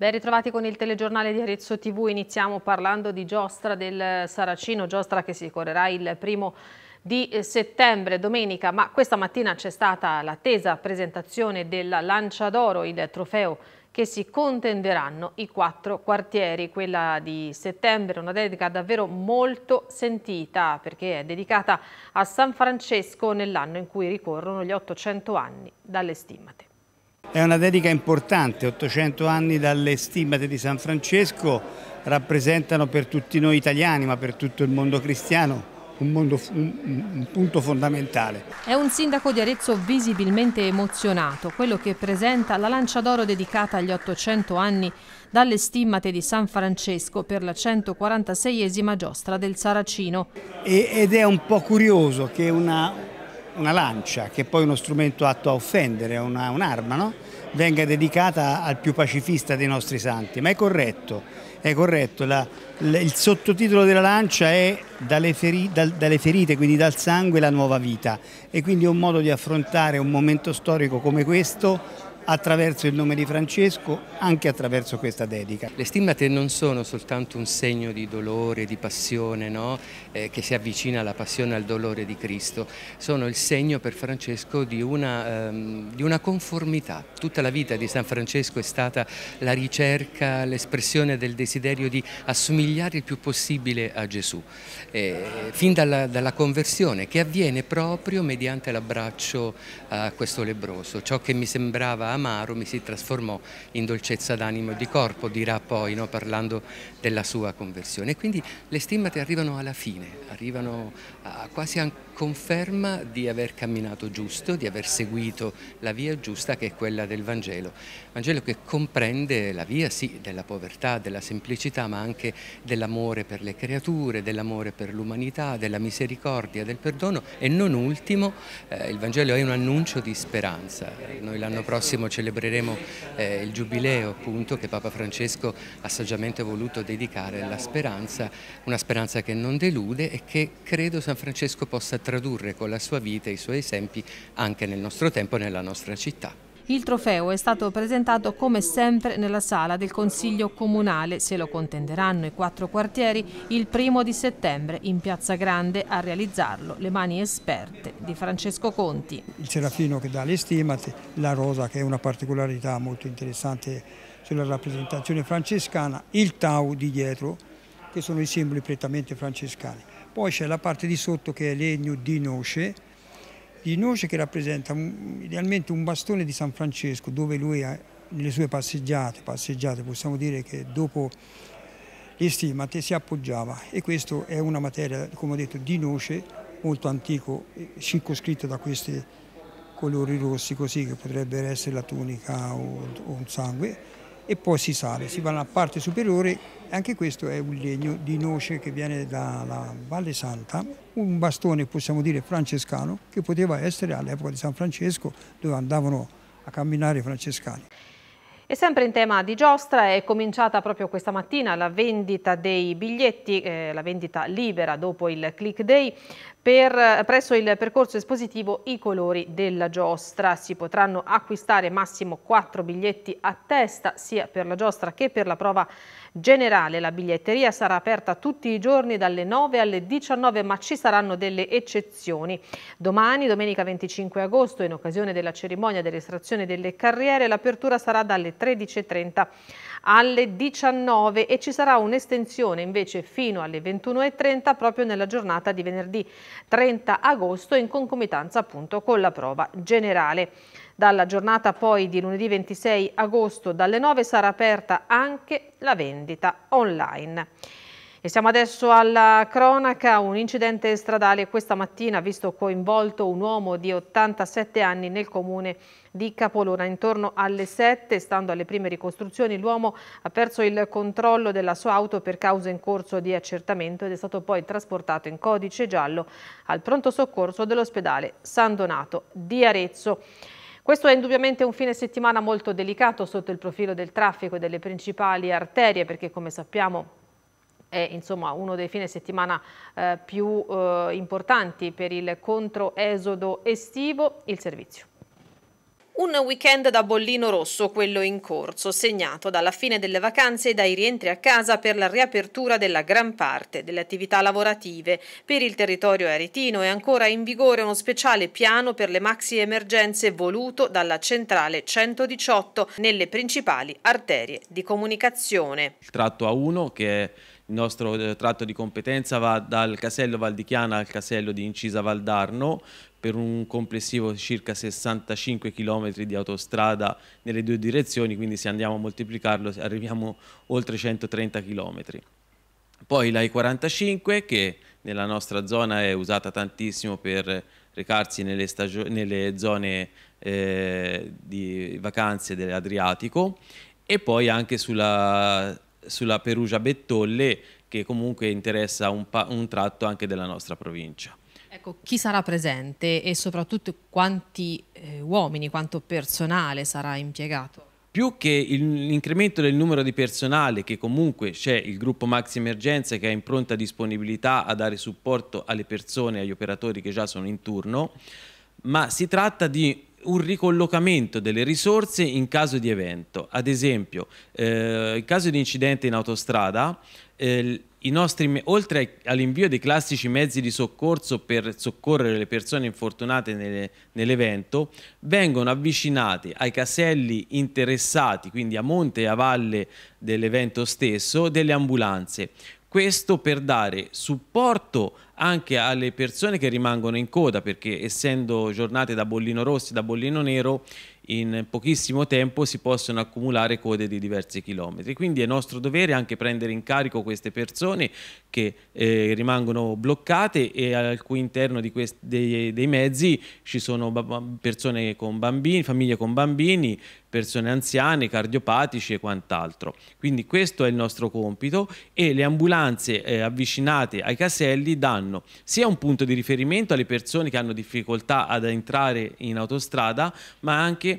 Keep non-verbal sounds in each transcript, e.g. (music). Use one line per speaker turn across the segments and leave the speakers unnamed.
Ben ritrovati con il telegiornale di Arezzo TV, iniziamo parlando di giostra del Saracino, giostra che si correrà il primo di eh, settembre, domenica, ma questa mattina c'è stata l'attesa presentazione della Lancia d'Oro, il trofeo che si contenderanno i quattro quartieri. Quella di settembre, una dedica davvero molto sentita perché è dedicata a San Francesco nell'anno in cui ricorrono gli 800 anni dalle stimmate.
È una dedica importante, 800 anni dalle stimmate di San Francesco rappresentano per tutti noi italiani, ma per tutto il mondo cristiano, un, mondo, un, un, punto fondamentale.
È un sindaco di Arezzo visibilmente emozionato, quello che presenta la lancia d'oro dedicata agli 800 anni dalle stimmate di San Francesco per la 146esima giostra del Saracino.
E, ed è un po' curioso che una, una lancia, che è poi uno strumento atto a offendere, un'arma, un no? venga dedicata al più pacifista dei nostri santi, ma è corretto, è corretto. La, la, il sottotitolo della lancia è dalle, feri, dal, dalle, ferite, quindi dal sangue, la nuova vita e quindi è un modo di affrontare un momento storico come questo attraverso il nome di Francesco, anche attraverso questa dedica.
Le stimmate non sono soltanto un segno di dolore, di passione, no? eh, che si avvicina alla passione e al dolore di Cristo, sono il segno per Francesco di una, ehm, di una conformità. Tutta la vita di San Francesco è stata la ricerca, l'espressione del desiderio di assomigliare il più possibile a Gesù, eh, fin dalla, dalla conversione che avviene proprio mediante l'abbraccio a questo lebroso, ciò che mi sembrava amaro mi si trasformò in dolcezza d'animo e di corpo, dirà poi no, parlando della sua conversione. Quindi le stimmate arrivano alla fine, arrivano a quasi a conferma di aver camminato giusto, di aver seguito la via giusta che è quella del Vangelo. Vangelo che comprende la via sì della povertà, della semplicità, ma anche dell'amore per le creature, dell'amore per l'umanità, della misericordia, del perdono e non ultimo eh, il Vangelo è un annuncio di speranza. Noi l'anno prossimo celebreremo eh, il giubileo appunto che Papa Francesco ha saggiamente voluto dedicare alla speranza, una speranza che non delude e che credo San Francesco possa tradurre con la sua vita e i suoi esempi anche nel nostro tempo e nella nostra città.
Il trofeo è stato presentato come sempre nella sala del Consiglio Comunale. Se lo contenderanno i quattro quartieri, il primo di settembre in Piazza Grande a realizzarlo le mani esperte di Francesco Conti.
Il serafino che dà le stimate, la rosa che è una particolarità molto interessante sulla rappresentazione francescana, il tau di dietro che sono i simboli prettamente francescani. Poi c'è la parte di sotto che è legno di noce, di noce che rappresenta un, idealmente un bastone di San Francesco dove lui ha, nelle sue passeggiate, passeggiate possiamo dire che dopo stimate si appoggiava e questa è una materia, come ho detto, di noce molto antico, circoscritta da questi colori rossi così che potrebbero essere la tunica o, o un sangue e poi si sale, si va nella parte superiore, e anche questo è un legno di noce che viene dalla Valle Santa, un bastone possiamo dire francescano che poteva essere all'epoca di San Francesco dove andavano a camminare i francescani.
E sempre in tema di giostra è cominciata proprio questa mattina la vendita dei biglietti, eh, la vendita libera dopo il click day per, presso il percorso espositivo I colori della giostra. Si potranno acquistare massimo 4 biglietti a testa sia per la giostra che per la prova generale. La biglietteria sarà aperta tutti i giorni dalle 9 alle 19 ma ci saranno delle eccezioni. Domani, domenica 25 agosto, in occasione della cerimonia dell'estrazione delle carriere, l'apertura sarà dalle 13.30 alle 19 e ci sarà un'estensione invece fino alle 21.30 proprio nella giornata di venerdì 30 agosto in concomitanza appunto con la prova generale. Dalla giornata poi di lunedì 26 agosto dalle 9 sarà aperta anche la vendita online. E siamo adesso alla cronaca, un incidente stradale questa mattina ha visto coinvolto un uomo di 87 anni nel comune di Capolona. Intorno alle 7, stando alle prime ricostruzioni, l'uomo ha perso il controllo della sua auto per causa in corso di accertamento ed è stato poi trasportato in codice giallo al pronto soccorso dell'ospedale San Donato di Arezzo. Questo è indubbiamente un fine settimana molto delicato sotto il profilo del traffico e delle principali arterie perché come sappiamo è insomma, uno dei fine settimana eh, più eh, importanti per il controesodo estivo, il servizio. Un weekend da bollino rosso, quello in corso, segnato dalla fine delle vacanze e dai rientri a casa per la riapertura della gran parte delle attività lavorative. Per il territorio aretino è ancora in vigore uno speciale piano per le maxi emergenze voluto dalla centrale 118 nelle principali arterie di comunicazione.
Il tratto A1 che è il nostro eh, tratto di competenza va dal casello Valdichiana al casello di Incisa Valdarno per un complessivo circa 65 km di autostrada nelle due direzioni, quindi se andiamo a moltiplicarlo arriviamo oltre 130 km. Poi la I45 che nella nostra zona è usata tantissimo per recarsi nelle, nelle zone eh, di vacanze dell'Adriatico e poi anche sulla sulla Perugia Bettolle che comunque interessa un, un tratto anche della nostra provincia.
Ecco, chi sarà presente e soprattutto quanti eh, uomini, quanto personale sarà impiegato?
Più che l'incremento del numero di personale, che comunque c'è il gruppo Maxi Emergenze che ha in pronta disponibilità a dare supporto alle persone agli operatori che già sono in turno, ma si tratta di un ricollocamento delle risorse in caso di evento. Ad esempio, eh, in caso di incidente in autostrada, eh, nostri, oltre all'invio dei classici mezzi di soccorso per soccorrere le persone infortunate nelle, nell'evento, vengono avvicinati ai caselli interessati, quindi a monte e a valle dell'evento stesso, delle ambulanze. Questo per dare supporto anche alle persone che rimangono in coda perché essendo giornate da bollino rosso e da bollino nero in pochissimo tempo si possono accumulare code di diversi chilometri. Quindi è nostro dovere anche prendere in carico queste persone che eh, rimangono bloccate e al cui interno questi, dei, dei, mezzi ci sono persone con bambini, famiglie con bambini, persone anziane, cardiopatici e quant'altro. Quindi questo è il nostro compito e le ambulanze eh, avvicinate ai caselli danno sia un punto di riferimento alle persone che hanno difficoltà ad entrare in autostrada, ma anche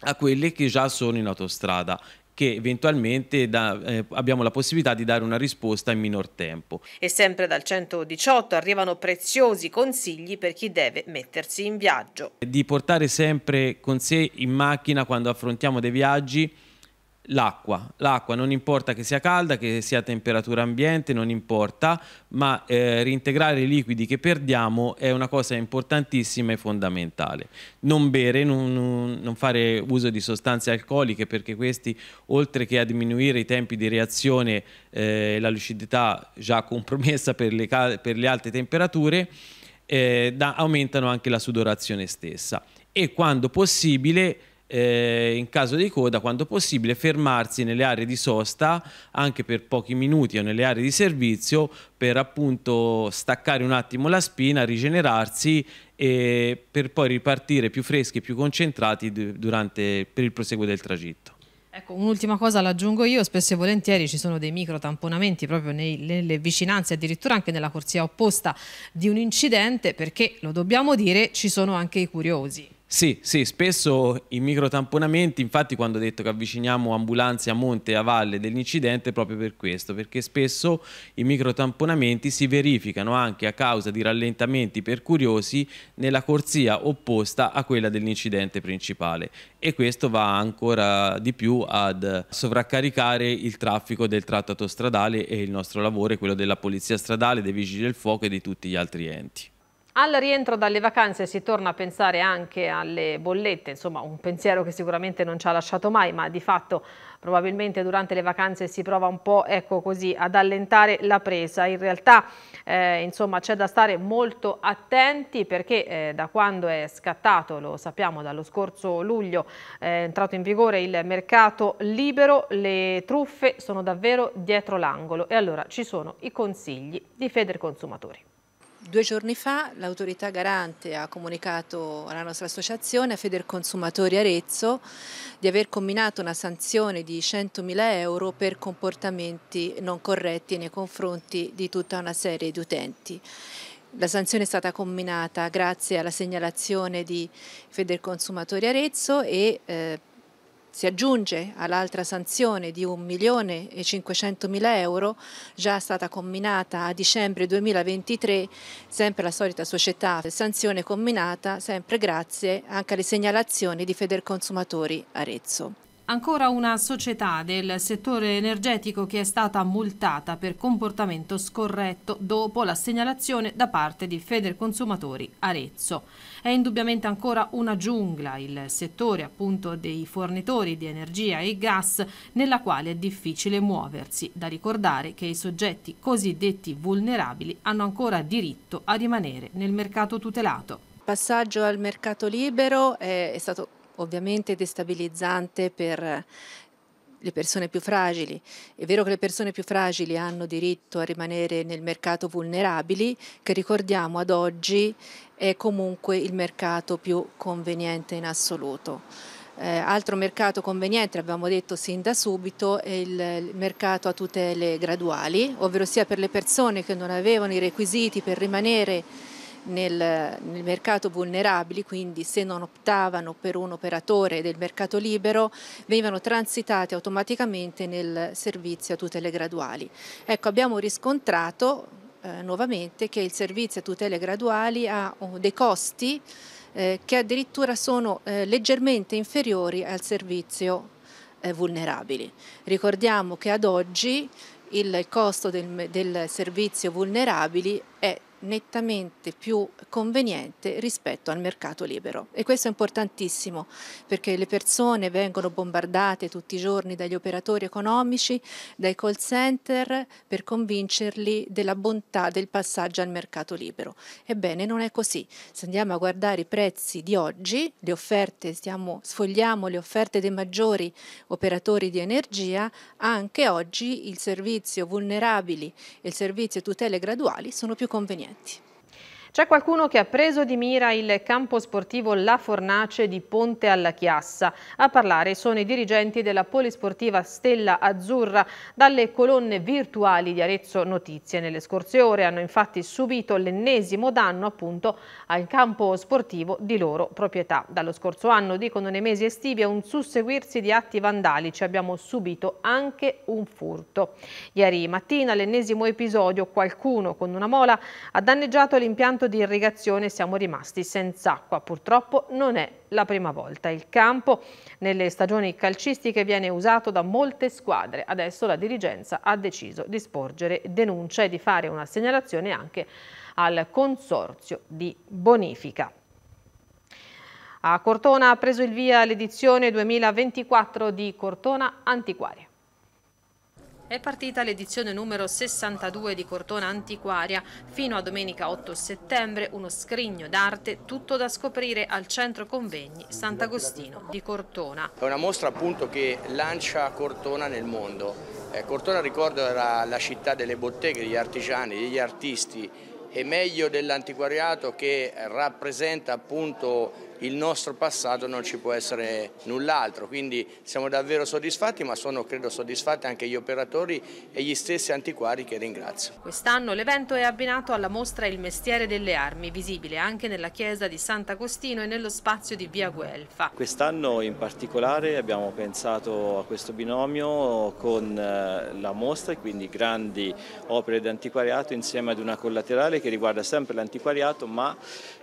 a quelle che già sono in autostrada che eventualmente da, eh, abbiamo la possibilità di dare una risposta in minor tempo.
E sempre dal 118 arrivano preziosi consigli per chi deve mettersi in viaggio.
Di portare sempre con sé in macchina quando affrontiamo dei viaggi l'acqua. L'acqua non importa che sia calda, che sia a temperatura ambiente, non importa, ma eh, reintegrare i liquidi che perdiamo è una cosa importantissima e fondamentale. Non bere, non, non, fare uso di sostanze alcoliche perché questi, oltre che a diminuire i tempi di reazione eh, e eh, la lucidità già compromessa per le, per le alte temperature, eh, da, aumentano anche la sudorazione stessa. E quando possibile eh, in caso di coda, quando possibile, fermarsi nelle aree di sosta anche per pochi minuti o nelle aree di servizio per appunto staccare un attimo la spina, rigenerarsi e per poi ripartire più freschi e più concentrati durante, per il proseguo del tragitto.
Ecco, un'ultima cosa l'aggiungo io, spesso e volentieri ci sono dei micro tamponamenti proprio nei, nelle vicinanze, addirittura anche nella corsia opposta di un incidente, perché lo dobbiamo dire, ci sono anche i curiosi.
Sì, sì, spesso i microtamponamenti, infatti quando ho detto che avviciniamo ambulanze a monte e a valle dell'incidente è proprio per questo, perché spesso i microtamponamenti si verificano anche a causa di rallentamenti per curiosi nella corsia opposta a quella dell'incidente principale e questo va ancora di più ad sovraccaricare il traffico del tratto autostradale e il nostro lavoro è quello della polizia stradale, dei vigili del fuoco e di tutti gli altri enti.
Al rientro dalle vacanze si torna a pensare anche alle bollette, insomma un pensiero che sicuramente non ci ha lasciato mai, ma di fatto probabilmente durante le vacanze si prova un po' ecco così, ad allentare la presa. In realtà eh, c'è da stare molto attenti perché eh, da quando è scattato, lo sappiamo dallo scorso luglio, eh, è entrato in vigore il mercato libero, le truffe sono davvero dietro l'angolo e allora ci sono i consigli di Feder Consumatori.
Due giorni fa l'autorità garante ha comunicato alla nostra associazione, a Feder Consumatori Arezzo, di aver comminato una sanzione di 100.000 euro per comportamenti non corretti nei confronti di tutta una serie di utenti. La sanzione è stata comminata grazie alla segnalazione di Feder Consumatori Arezzo e eh, si aggiunge all'altra sanzione di 1.500.000 euro già stata comminata a dicembre 2023, sempre la solita società, sanzione comminata sempre grazie anche alle segnalazioni di Federconsumatori Arezzo.
Ancora una società del settore energetico che è stata multata per comportamento scorretto dopo la segnalazione da parte di Federconsumatori Arezzo. È indubbiamente ancora una giungla il settore appunto dei fornitori di energia e gas nella quale è difficile muoversi. Da ricordare che i soggetti cosiddetti vulnerabili hanno ancora diritto a rimanere nel mercato tutelato
Il passaggio al mercato libero eh, è, stato ovviamente destabilizzante per le persone più fragili. È vero che le persone più fragili hanno diritto a rimanere nel mercato vulnerabili, che ricordiamo ad oggi è comunque il mercato più conveniente in assoluto. Eh, altro mercato conveniente, abbiamo detto sin da subito, è il, il mercato a tutele graduali, ovvero sia per le persone che non avevano i requisiti per rimanere nel, nel mercato vulnerabili, quindi se non optavano per un operatore del mercato libero, venivano transitate automaticamente nel servizio a tutele graduali. Ecco, abbiamo riscontrato eh, nuovamente che il servizio a tutele graduali ha oh, dei costi eh, che addirittura sono eh, leggermente inferiori al servizio eh, vulnerabili. Ricordiamo che ad oggi il costo del, del servizio vulnerabili è nettamente più conveniente rispetto al mercato libero e questo è importantissimo perché le persone vengono bombardate tutti i giorni dagli operatori economici, dai call center per convincerli della bontà del passaggio al mercato libero. Ebbene non è così, se andiamo a guardare i prezzi di oggi, le offerte, stiamo, sfogliamo le offerte dei maggiori operatori di energia, anche oggi
il servizio vulnerabili e il servizio tutele graduali sono più convenienti clienti. C'è qualcuno che ha preso di mira il campo sportivo La Fornace di Ponte alla Chiassa. A parlare sono i dirigenti della polisportiva Stella Azzurra dalle colonne virtuali di Arezzo Notizie. Nelle scorse ore hanno infatti subito l'ennesimo danno appunto al campo sportivo di loro proprietà. Dallo scorso anno, dicono nei mesi estivi, è un susseguirsi di atti vandalici abbiamo subito anche un furto. Ieri mattina l'ennesimo episodio qualcuno con una mola ha danneggiato l'impianto impianto di irrigazione siamo rimasti senza acqua. Purtroppo non è la prima volta. Il campo nelle stagioni calcistiche viene usato da molte squadre. Adesso la dirigenza ha deciso di sporgere denuncia e di fare una segnalazione anche al Consorzio di Bonifica. A Cortona ha preso il via l'edizione 2024 di Cortona Antiquaria. È partita l'edizione numero 62 di Cortona Antiquaria. Fino a domenica 8 settembre uno scrigno d'arte tutto da scoprire al Centro Convegni Sant'Agostino di Cortona.
È una mostra appunto che lancia Cortona nel mondo. Eh, Cortona ricordo era la città delle botteghe, degli artigiani, degli artisti e meglio dell'antiquariato che rappresenta appunto il nostro passato non ci può essere null'altro, quindi siamo davvero soddisfatti ma sono credo soddisfatti anche gli operatori e gli stessi antiquari che ringrazio.
Quest'anno l'evento è abbinato alla mostra Il mestiere delle armi, visibile anche nella chiesa di Sant'Agostino e nello spazio di via Guelfa.
Quest'anno in particolare abbiamo pensato a questo binomio con eh, la mostra e quindi grandi opere d'antiquariato insieme ad una collaterale che riguarda sempre l'antiquariato ma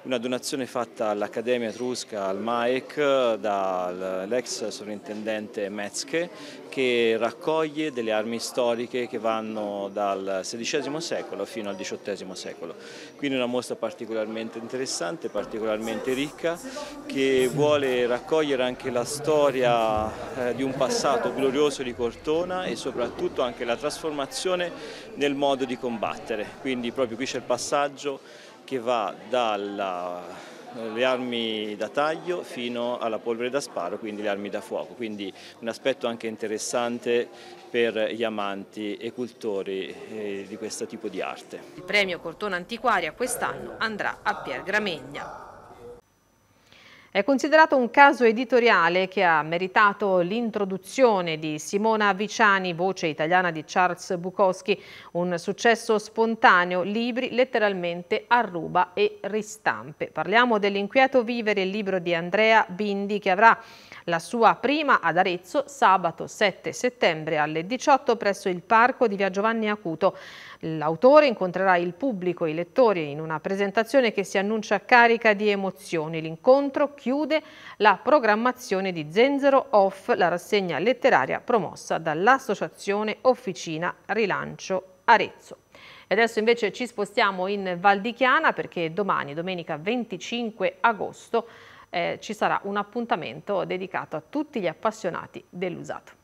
una donazione fatta all'Accademia Trujillo Etrusca al MAEC dall'ex sovrintendente Metzke che raccoglie delle armi storiche che vanno dal XVI secolo fino al XVIII secolo. Quindi una mostra particolarmente interessante, particolarmente ricca, che vuole raccogliere anche la storia eh, di un passato glorioso di Cortona e soprattutto anche la trasformazione nel modo di combattere. Quindi proprio qui c'è il passaggio che va dalla le armi da taglio fino alla polvere da sparo, quindi le armi da fuoco, quindi un aspetto anche interessante per gli amanti e cultori eh, di questo tipo di arte. Il
premio Cortona Antiquaria quest'anno andrà a Pier Gramegna. È considerato un caso editoriale che ha meritato l'introduzione di Simona Viciani, voce italiana di Charles Bukowski, un successo spontaneo, libri letteralmente a ruba e ristampe. Parliamo dell'inquieto vivere, il libro di Andrea Bindi che avrà la sua prima ad Arezzo sabato 7 settembre alle 18 presso il parco di Via Giovanni Acuto. L'autore incontrerà il pubblico e i lettori in una presentazione che si annuncia carica di emozioni. L'incontro chiude la programmazione di Zenzero Off, la rassegna letteraria promossa dall'Associazione Officina Rilancio Arezzo. E adesso invece ci spostiamo in Val di Chiana perché domani, domenica 25 agosto, eh, ci sarà un appuntamento dedicato a tutti gli appassionati dell'usato.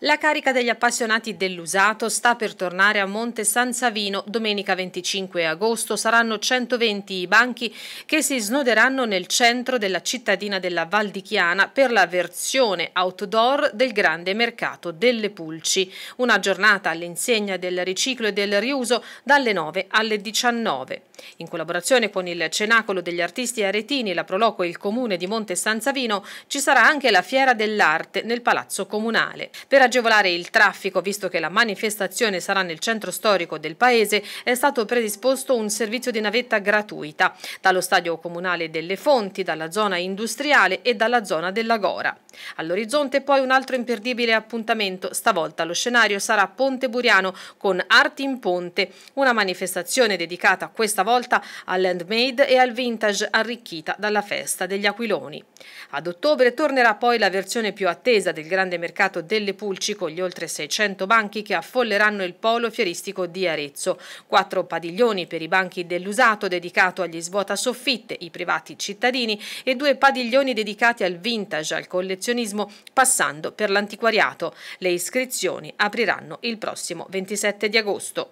La carica degli appassionati dell'usato sta per tornare a Monte San Savino. Domenica 25 agosto saranno 120 i banchi che si snoderanno nel centro della cittadina della Val di Chiana per la versione outdoor del grande mercato delle Pulci. Una giornata all'insegna del riciclo e del riuso dalle 9 alle 19. In collaborazione con il Cenacolo degli Artisti Aretini, la Proloco e il Comune di Monte San Savino ci sarà anche la Fiera dell'Arte nel Palazzo Comunale. Per agevolare il traffico, visto che la manifestazione sarà nel centro storico del paese, è stato predisposto un servizio di navetta gratuita dallo stadio comunale delle Fonti, dalla zona industriale e dalla zona della Gora. All'orizzonte poi un altro imperdibile appuntamento, stavolta lo scenario sarà Ponte Buriano con Arti in Ponte, una manifestazione dedicata questa volta al handmade e al vintage arricchita dalla festa degli aquiloni. Ad ottobre tornerà poi la versione più attesa del grande mercato delle Puglie Pulci con gli oltre 600 banchi che affolleranno il polo fieristico di Arezzo. Quattro padiglioni per i banchi dell'usato dedicato agli svuotasoffitte, i privati cittadini e due padiglioni dedicati al vintage, al collezionismo, passando per l'antiquariato. Le iscrizioni apriranno il prossimo 27 di agosto.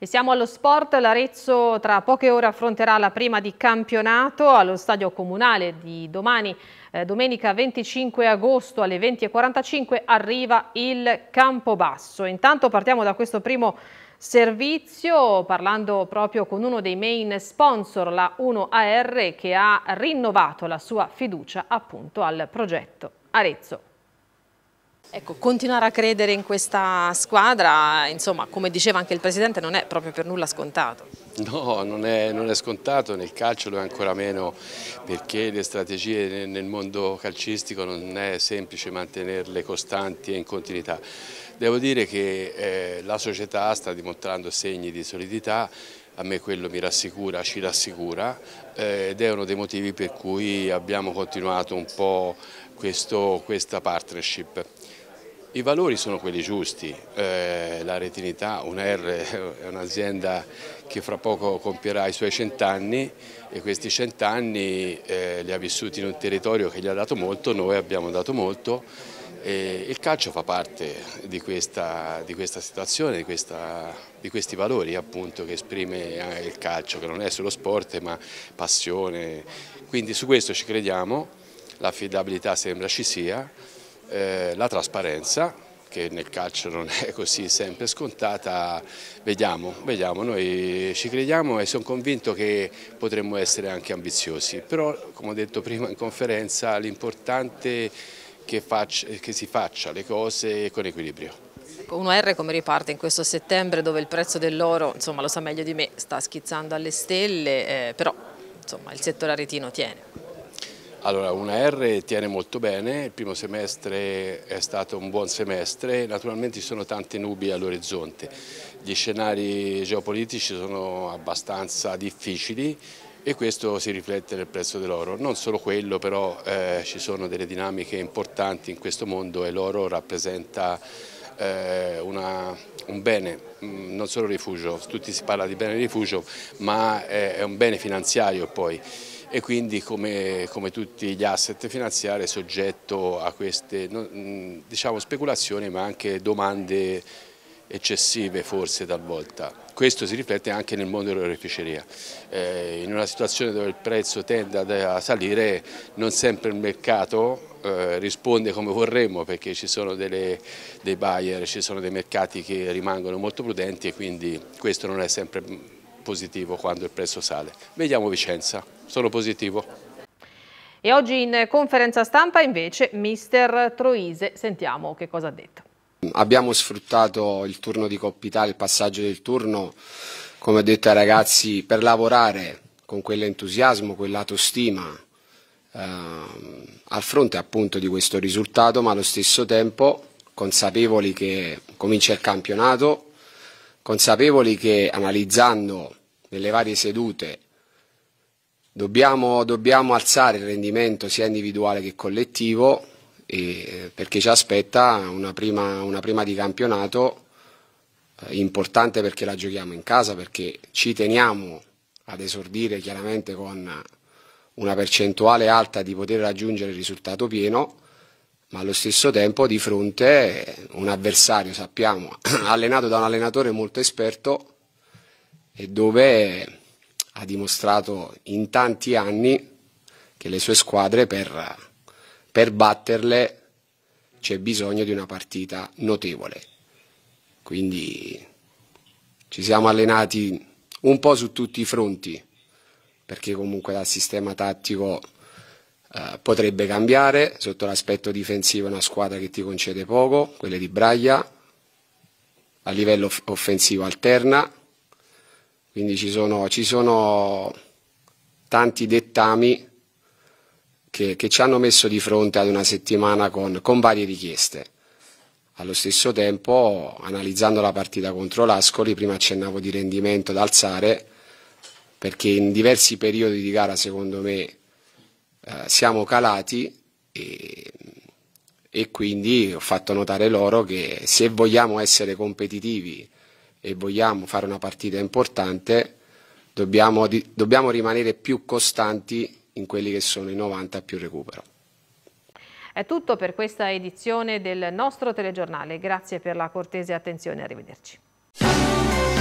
E siamo allo sport, l'Arezzo tra poche ore affronterà la prima di campionato allo stadio comunale di domani eh, domenica 25 agosto alle 20.45 arriva il Campobasso. Intanto partiamo da questo primo servizio parlando proprio con uno dei main sponsor, la 1AR, che ha rinnovato la sua fiducia appunto al progetto Arezzo Ecco, continuare a credere in questa squadra, insomma, come diceva anche il Presidente, non è proprio per nulla scontato.
No, non è, non è scontato, nel calcio lo è ancora meno perché le strategie nel mondo calcistico non è semplice mantenerle costanti e in continuità. Devo dire che eh, la società sta dimostrando segni di solidità, a me quello mi rassicura, ci rassicura eh, ed è uno dei motivi per cui abbiamo continuato un po' questo, questa partnership. I valori sono quelli giusti, eh, la Retinità, un'R è un'azienda che fra poco compierà i suoi cent'anni e questi cent'anni eh, li ha vissuti in un territorio che gli ha dato molto, noi abbiamo dato molto e il calcio fa parte di questa, di questa situazione, di, questa, di, questi valori appunto che esprime eh, il calcio, che non è solo sport ma passione, quindi su questo ci crediamo, l'affidabilità sembra ci sia eh, la trasparenza che nel calcio non è (laughs) così sempre scontata, vediamo, vediamo, noi ci crediamo e sono convinto che potremmo essere anche ambiziosi, però come ho detto prima in conferenza l'importante è che, che si faccia le cose con equilibrio.
1R come riparte in questo settembre dove il prezzo dell'oro, insomma lo sa meglio di me, sta schizzando alle stelle, eh, però insomma, il settore aretino tiene.
Allora, una R tiene molto bene, il primo semestre è stato un buon semestre, naturalmente ci sono tante nubi all'orizzonte, gli scenari geopolitici sono abbastanza difficili e questo si riflette nel prezzo dell'oro. Non solo quello, però eh, ci sono delle dinamiche importanti in questo mondo e l'oro rappresenta eh, una, un bene, mm, non solo rifugio, tutti si parla di bene rifugio, ma è un bene finanziario poi e quindi come, come, tutti gli asset finanziari è soggetto a queste diciamo, speculazioni ma anche domande eccessive forse talvolta. Questo si riflette anche nel mondo dell'oreficeria. Eh, in una situazione dove il prezzo tende a salire non sempre il mercato eh, risponde come vorremmo perché ci sono delle, dei buyer, ci sono dei mercati che rimangono molto prudenti e quindi questo non è sempre positivo quando il prezzo sale. Vediamo Vicenza, sono positivo.
E oggi in conferenza stampa invece mister Troise, sentiamo che cosa ha detto.
Abbiamo sfruttato il turno di Coppa Italia, il passaggio del turno, come ho detto ai ragazzi, per lavorare con quell'entusiasmo, quell'autostima eh, al fronte appunto di questo risultato, ma allo stesso tempo consapevoli che comincia il campionato, consapevoli che analizzando nelle varie sedute dobbiamo, dobbiamo alzare il rendimento sia individuale che collettivo e, eh, perché ci aspetta una prima, una prima di campionato eh, importante perché la giochiamo in casa, perché ci teniamo ad esordire chiaramente con una percentuale alta di poter raggiungere il risultato pieno ma allo stesso tempo di fronte un avversario, sappiamo, (clears throat) allenato da un allenatore molto esperto e dove ha dimostrato in tanti anni che le sue squadre per, per batterle c'è bisogno di una partita notevole. Quindi ci siamo allenati un po' su tutti i fronti, perché comunque dal sistema tattico eh, potrebbe cambiare sotto l'aspetto difensivo una squadra che ti concede poco, quelle di Braglia, a livello offensivo alterna, quindi ci sono, ci sono tanti dettami che, che, ci hanno messo di fronte ad una settimana con, con varie richieste. Allo stesso tempo, analizzando la partita contro l'Ascoli, prima accennavo di rendimento da alzare, perché in diversi periodi di gara, secondo me, eh, siamo calati e, e, quindi ho fatto notare loro che se vogliamo essere competitivi e vogliamo fare una partita importante dobbiamo, dobbiamo rimanere più costanti in quelli che sono i 90 più recupero.
È tutto per questa edizione del nostro telegiornale. Grazie per la cortese attenzione. Arrivederci.